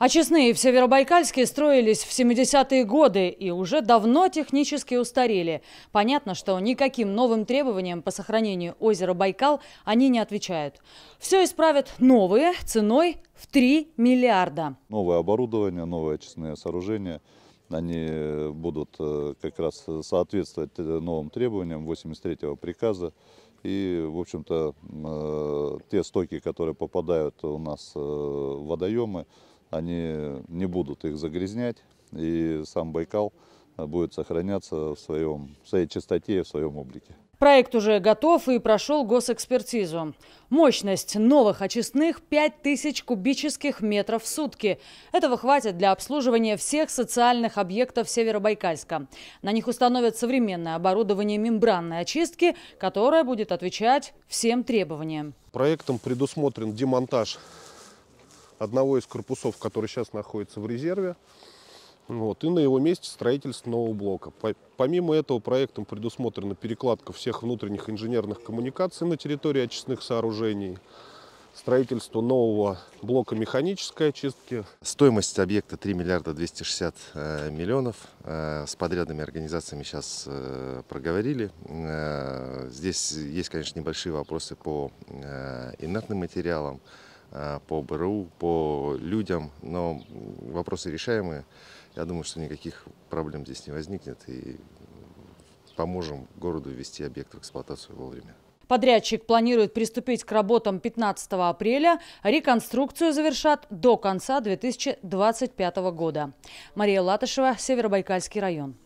Очистные а в Северобайкальске строились в 70-е годы и уже давно технически устарели. Понятно, что никаким новым требованиям по сохранению озера Байкал они не отвечают. Все исправят новые ценой в 3 миллиарда. Новое оборудование, новые очистные сооружения, они э, будут э, как раз соответствовать э, новым требованиям 83-го приказа. И, в общем-то, те стоки, которые попадают у нас в водоемы, они не будут их загрязнять, и сам Байкал э, будет сохраняться в, своем, в своей чистоте и в своем облике. Проект уже готов и прошел госэкспертизу. Мощность новых очистных 5000 кубических метров в сутки. Этого хватит для обслуживания всех социальных объектов Северобайкальска. На них установят современное оборудование мембранной очистки, которое будет отвечать всем требованиям. Проектом предусмотрен демонтаж одного из корпусов, который сейчас находится в резерве. Вот, и на его месте строительство нового блока. помимо этого проектом предусмотрена перекладка всех внутренних инженерных коммуникаций на территории очистных сооружений, строительство нового блока механической очистки. Стоимость объекта 3 миллиарда 260 э, миллионов. Э, с подрядными организациями сейчас э, проговорили. Здесь есть, конечно, небольшие вопросы по инертным материалам. Э, по БРУ, по людям, но вопросы решаемые. Я думаю, что никаких проблем здесь не возникнет и поможем городу ввести объект в эксплуатацию вовремя. Подрядчик планирует приступить к работам 15 апреля. Реконструкцию завершат до конца 2025 года. Мария Латышева, Северобайкальский район.